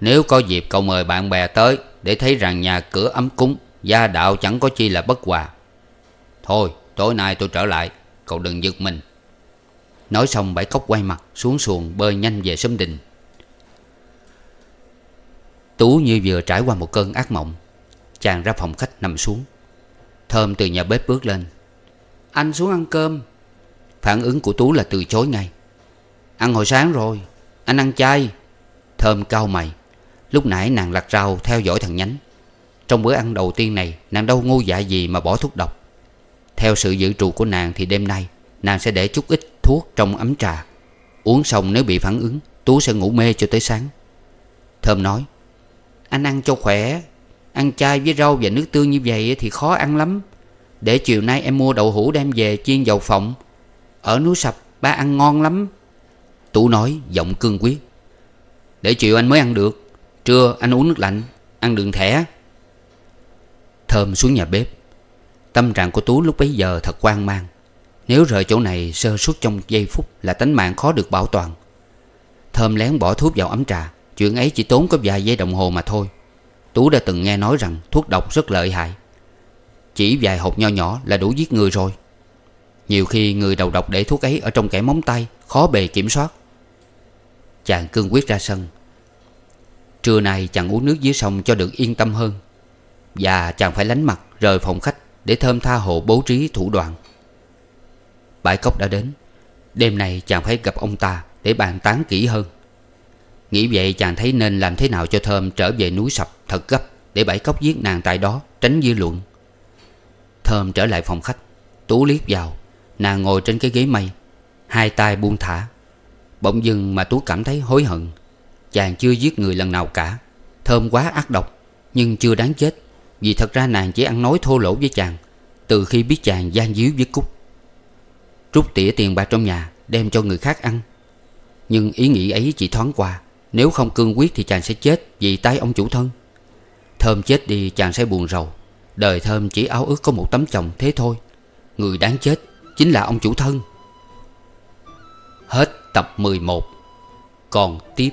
Nếu có dịp cậu mời bạn bè tới Để thấy rằng nhà cửa ấm cúng Gia đạo chẳng có chi là bất hòa Thôi tối nay tôi trở lại Cậu đừng giật mình Nói xong bãi cốc quay mặt xuống xuồng bơi nhanh về xóm đình Tú như vừa trải qua một cơn ác mộng Chàng ra phòng khách nằm xuống Thơm từ nhà bếp bước lên Anh xuống ăn cơm Phản ứng của Tú là từ chối ngay Ăn hồi sáng rồi Anh ăn chay Thơm cau mày Lúc nãy nàng lặt rau theo dõi thằng nhánh Trong bữa ăn đầu tiên này Nàng đâu ngu dại gì mà bỏ thuốc độc Theo sự dự trù của nàng thì đêm nay Nàng sẽ để chút ít thuốc trong ấm trà Uống xong nếu bị phản ứng Tú sẽ ngủ mê cho tới sáng Thơm nói anh ăn cho khỏe Ăn chay với rau và nước tương như vậy thì khó ăn lắm Để chiều nay em mua đậu hũ đem về chiên dầu phộng Ở núi sập ba ăn ngon lắm Tú nói giọng cương quyết Để chiều anh mới ăn được Trưa anh uống nước lạnh Ăn đường thẻ Thơm xuống nhà bếp Tâm trạng của Tú lúc bấy giờ thật quan mang Nếu rời chỗ này sơ suất trong giây phút Là tính mạng khó được bảo toàn Thơm lén bỏ thuốc vào ấm trà Chuyện ấy chỉ tốn có vài giây đồng hồ mà thôi Tú đã từng nghe nói rằng thuốc độc rất lợi hại Chỉ vài hộp nho nhỏ là đủ giết người rồi Nhiều khi người đầu độc để thuốc ấy ở trong kẻ móng tay Khó bề kiểm soát Chàng cương quyết ra sân Trưa nay chàng uống nước dưới sông cho được yên tâm hơn Và chàng phải lánh mặt rời phòng khách Để thơm tha hồ bố trí thủ đoạn Bãi cốc đã đến Đêm nay chàng phải gặp ông ta Để bàn tán kỹ hơn Nghĩ vậy chàng thấy nên làm thế nào cho Thơm trở về núi sập thật gấp Để bãi cốc giết nàng tại đó tránh dư luận Thơm trở lại phòng khách Tú liếc vào Nàng ngồi trên cái ghế mây Hai tay buông thả Bỗng dưng mà Tú cảm thấy hối hận Chàng chưa giết người lần nào cả Thơm quá ác độc Nhưng chưa đáng chết Vì thật ra nàng chỉ ăn nói thô lỗ với chàng Từ khi biết chàng gian díu với Cúc Rút tỉa tiền bạc trong nhà Đem cho người khác ăn Nhưng ý nghĩ ấy chỉ thoáng qua nếu không cương quyết thì chàng sẽ chết Vì tay ông chủ thân Thơm chết đi chàng sẽ buồn rầu Đời Thơm chỉ áo ước có một tấm chồng thế thôi Người đáng chết Chính là ông chủ thân Hết tập 11 Còn tiếp